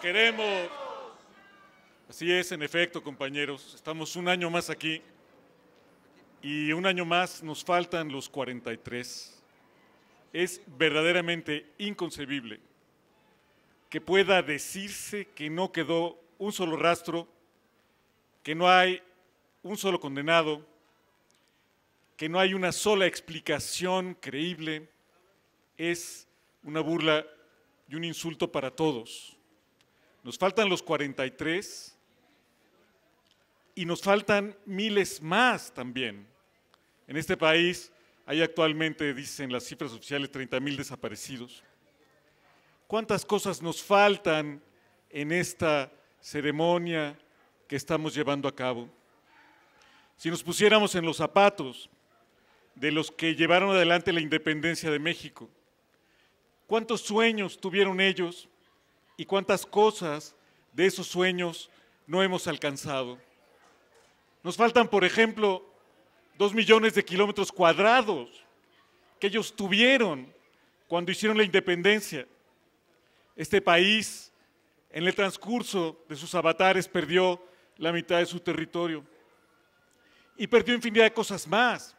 queremos. Así es, en efecto, compañeros. Estamos un año más aquí y un año más nos faltan los 43. Es verdaderamente inconcebible que pueda decirse que no quedó un solo rastro, que no hay un solo condenado, que no hay una sola explicación creíble, es una burla y un insulto para todos. Nos faltan los 43 y nos faltan miles más también. En este país hay actualmente, dicen las cifras oficiales, 30 mil desaparecidos. ¿Cuántas cosas nos faltan en esta ceremonia que estamos llevando a cabo? Si nos pusiéramos en los zapatos de los que llevaron adelante la independencia de México, ¿cuántos sueños tuvieron ellos y cuántas cosas de esos sueños no hemos alcanzado. Nos faltan, por ejemplo, dos millones de kilómetros cuadrados que ellos tuvieron cuando hicieron la independencia. Este país, en el transcurso de sus avatares, perdió la mitad de su territorio y perdió infinidad de cosas más.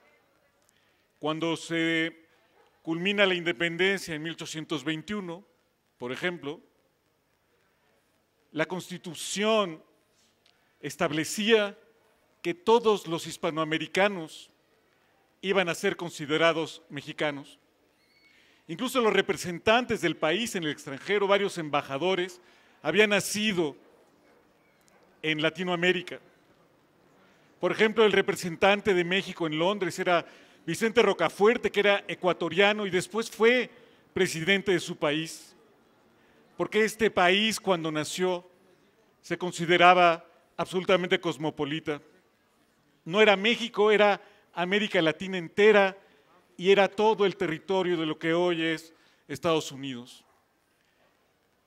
Cuando se culmina la independencia en 1821, por ejemplo, la Constitución establecía que todos los hispanoamericanos iban a ser considerados mexicanos. Incluso los representantes del país en el extranjero, varios embajadores, habían nacido en Latinoamérica. Por ejemplo, el representante de México en Londres era Vicente Rocafuerte, que era ecuatoriano y después fue presidente de su país porque este país cuando nació se consideraba absolutamente cosmopolita. No era México, era América Latina entera y era todo el territorio de lo que hoy es Estados Unidos.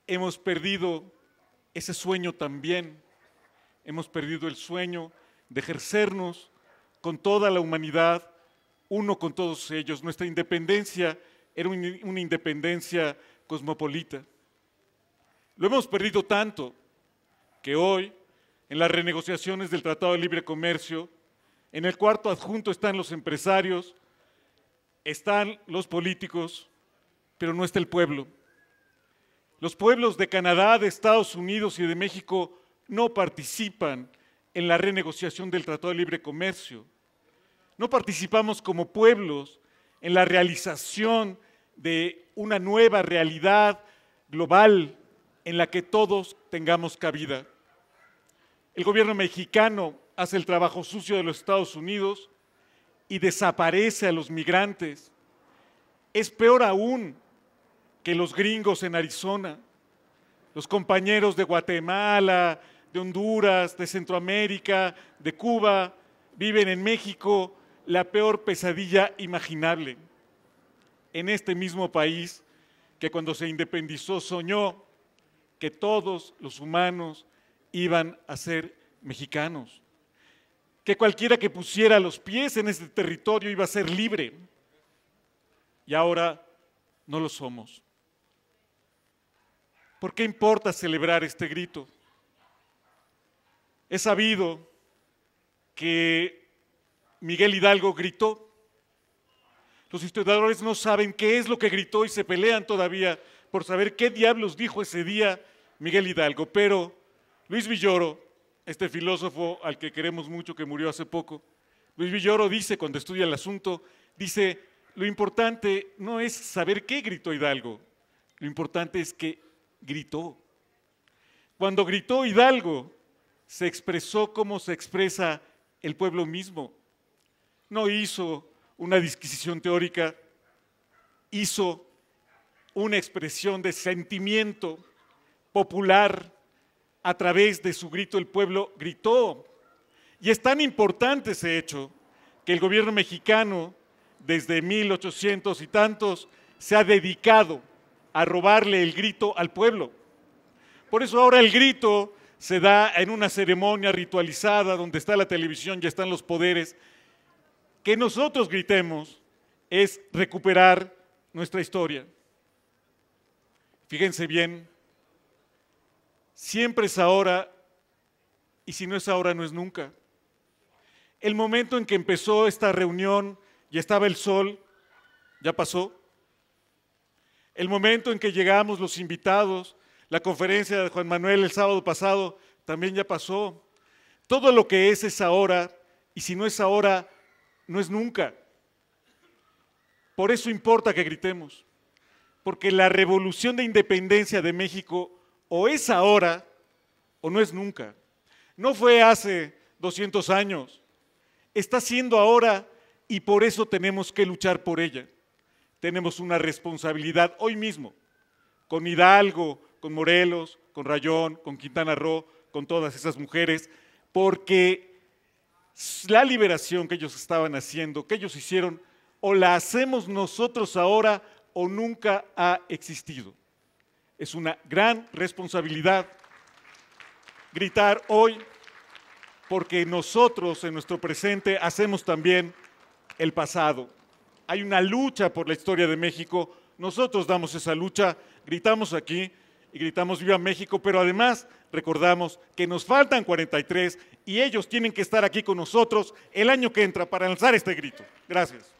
Hemos perdido ese sueño también, hemos perdido el sueño de ejercernos con toda la humanidad, uno con todos ellos. Nuestra independencia era una independencia cosmopolita. Lo hemos perdido tanto que hoy, en las renegociaciones del Tratado de Libre Comercio, en el cuarto adjunto están los empresarios, están los políticos, pero no está el pueblo. Los pueblos de Canadá, de Estados Unidos y de México no participan en la renegociación del Tratado de Libre Comercio. No participamos como pueblos en la realización de una nueva realidad global en la que todos tengamos cabida. El gobierno mexicano hace el trabajo sucio de los Estados Unidos y desaparece a los migrantes. Es peor aún que los gringos en Arizona, los compañeros de Guatemala, de Honduras, de Centroamérica, de Cuba, viven en México la peor pesadilla imaginable. En este mismo país que cuando se independizó soñó que todos los humanos iban a ser mexicanos, que cualquiera que pusiera los pies en este territorio iba a ser libre. Y ahora no lo somos. ¿Por qué importa celebrar este grito? He sabido que Miguel Hidalgo gritó. Los historiadores no saben qué es lo que gritó y se pelean todavía por saber qué diablos dijo ese día Miguel Hidalgo. Pero Luis Villoro, este filósofo al que queremos mucho, que murió hace poco, Luis Villoro dice cuando estudia el asunto, dice, lo importante no es saber qué gritó Hidalgo, lo importante es que gritó. Cuando gritó Hidalgo, se expresó como se expresa el pueblo mismo. No hizo una disquisición teórica, hizo una expresión de sentimiento popular a través de su grito el pueblo gritó. Y es tan importante ese hecho que el gobierno mexicano desde 1800 y tantos se ha dedicado a robarle el grito al pueblo. Por eso ahora el grito se da en una ceremonia ritualizada donde está la televisión y están los poderes. Que nosotros gritemos es recuperar nuestra historia. Fíjense bien, siempre es ahora y si no es ahora no es nunca. El momento en que empezó esta reunión y estaba el sol, ya pasó. El momento en que llegamos los invitados, la conferencia de Juan Manuel el sábado pasado, también ya pasó. Todo lo que es es ahora y si no es ahora, no es nunca. Por eso importa que gritemos porque la revolución de independencia de México o es ahora o no es nunca. No fue hace 200 años, está siendo ahora y por eso tenemos que luchar por ella. Tenemos una responsabilidad hoy mismo, con Hidalgo, con Morelos, con Rayón, con Quintana Roo, con todas esas mujeres, porque la liberación que ellos estaban haciendo, que ellos hicieron, o la hacemos nosotros ahora o nunca ha existido. Es una gran responsabilidad gritar hoy porque nosotros en nuestro presente hacemos también el pasado. Hay una lucha por la historia de México, nosotros damos esa lucha, gritamos aquí y gritamos viva México, pero además recordamos que nos faltan 43 y ellos tienen que estar aquí con nosotros el año que entra para lanzar este grito. Gracias.